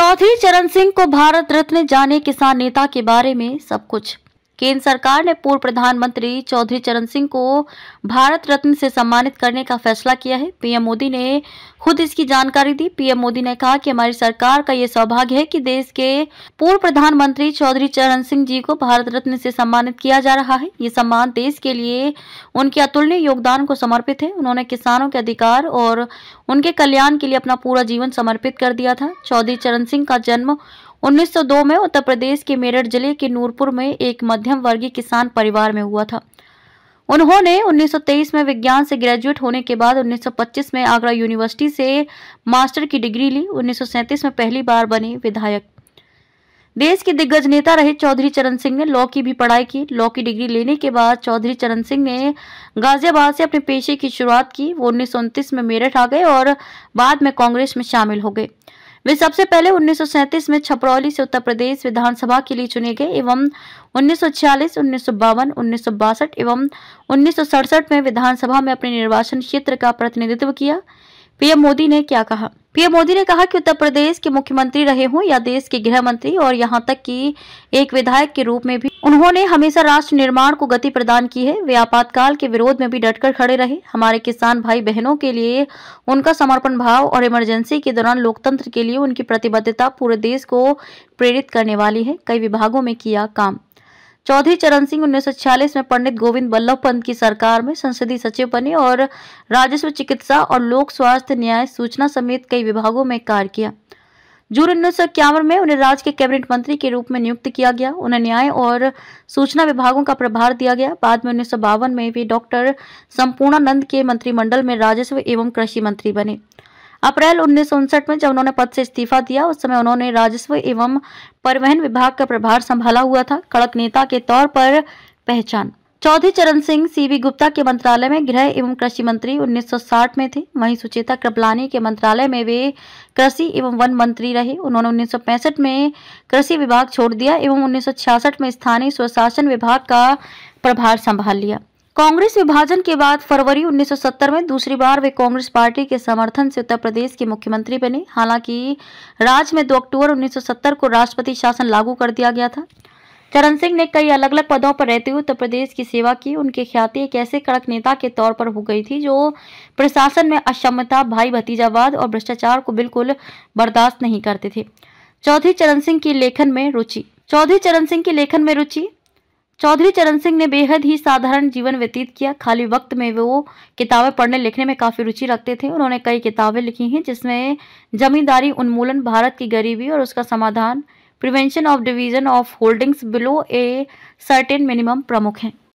चौधरी चरण सिंह को भारत रत्न जाने किसान नेता के बारे में सब कुछ केंद्र सरकार ने पूर्व प्रधानमंत्री चौधरी चरण सिंह को भारत रत्न से सम्मानित करने का फैसला किया है पीएम मोदी ने खुद इसकी जानकारी दी पीएम मोदी ने कहा कि हमारी सरकार का ये सौभाग्य है कि देश के पूर्व प्रधानमंत्री चौधरी चरण सिंह जी को भारत रत्न से सम्मानित किया जा रहा है ये सम्मान देश के लिए उनके अतुलनीय योगदान को समर्पित है उन्होंने किसानों के अधिकार और उनके कल्याण के लिए अपना पूरा जीवन समर्पित कर दिया था चौधरी चरण सिंह का जन्म 1902 में उत्तर प्रदेश के मेरठ जिले के नूरपुर में एक मध्यम वर्गीय किसान परिवार में हुआ था उन्होंने 1923 में विज्ञान से ग्रेजुएट होने के बाद 1925 में आगरा यूनिवर्सिटी से मास्टर की डिग्री ली 1937 में पहली बार बने विधायक देश के दिग्गज नेता रहे चौधरी चरण सिंह ने लॉ की भी पढ़ाई की लॉ की डिग्री लेने के बाद चौधरी चरण सिंह ने गाजियाबाद से अपने पेशे की शुरुआत की वो उन्नीस में मेरठ आ गए और बाद में कांग्रेस में शामिल हो गए वे सबसे पहले 1937 में छपरौली से उत्तर प्रदेश विधानसभा के लिए चुने गए एवं 1946, उन्नीस सौ एवं उन्नीस में विधानसभा में अपने निर्वाचन क्षेत्र का प्रतिनिधित्व किया पीएम मोदी ने क्या कहा पीएम मोदी ने कहा कि उत्तर प्रदेश के मुख्यमंत्री रहे हों या देश के गृह मंत्री और यहां तक कि एक विधायक के रूप में भी उन्होंने हमेशा राष्ट्र निर्माण को गति प्रदान की है वे आपातकाल के विरोध में भी डटकर खड़े रहे हमारे किसान भाई बहनों के लिए उनका समर्पण भाव और इमरजेंसी के दौरान लोकतंत्र के लिए उनकी प्रतिबद्धता पूरे देश को प्रेरित करने वाली है कई विभागों में किया काम चौधरी चरण सिंह उन्नीस में पंडित गोविंद बल्लभ पंत की सरकार में संसदीय सचिव बने और राजस्व चिकित्सा और लोक स्वास्थ्य न्याय सूचना समेत कई विभागों में कार्य किया जून उन्नीस में उन्हें राज्य के कैबिनेट मंत्री के रूप में नियुक्त किया गया उन्हें न्याय और सूचना विभागों का प्रभार दिया गया बाद में उन्नीस में वे डॉक्टर संपूर्णानंद के मंत्रिमंडल में राजस्व एवं कृषि मंत्री बने अप्रैल उन्नीस में जब उन्होंने पद से इस्तीफा दिया उस समय उन्होंने राजस्व एवं परिवहन विभाग का प्रभार संभाला हुआ था कड़क नेता के तौर पर पहचान चौधरी चरण सिंह सीवी गुप्ता के मंत्रालय में गृह एवं कृषि मंत्री 1960 में थे वहीं सुचेता कृपलानी के मंत्रालय में वे कृषि एवं वन मंत्री रहे उन्होंने 1965 में कृषि विभाग छोड़ दिया एवं 1966 में स्थानीय स्वशासन विभाग का प्रभार संभाल लिया कांग्रेस विभाजन के बाद फरवरी 1970 में दूसरी बार वे कांग्रेस पार्टी के समर्थन से उत्तर प्रदेश के मुख्यमंत्री बने हालांकि राज्य में 2 अक्टूबर 1970 को राष्ट्रपति शासन लागू कर दिया गया था चरण सिंह ने कई अलग अलग पदों पर रहते हुए उत्तर प्रदेश की सेवा की उनकी ख्याति एक ऐसे कड़क नेता के तौर पर हो गई थी जो प्रशासन में अक्षमता भाई भतीजावाद और भ्रष्टाचार को बिल्कुल बर्दाश्त नहीं करते थे चौधरी चरण सिंह की लेखन में रुचि चौधरी चरण सिंह के लेखन में रुचि चौधरी चरण सिंह ने बेहद ही साधारण जीवन व्यतीत किया खाली वक्त में वो किताबें पढ़ने लिखने में काफ़ी रुचि रखते थे उन्होंने कई किताबें लिखी हैं जिसमें जमींदारी उन्मूलन भारत की गरीबी और उसका समाधान prevention of division of holdings below a certain minimum प्रमुख हैं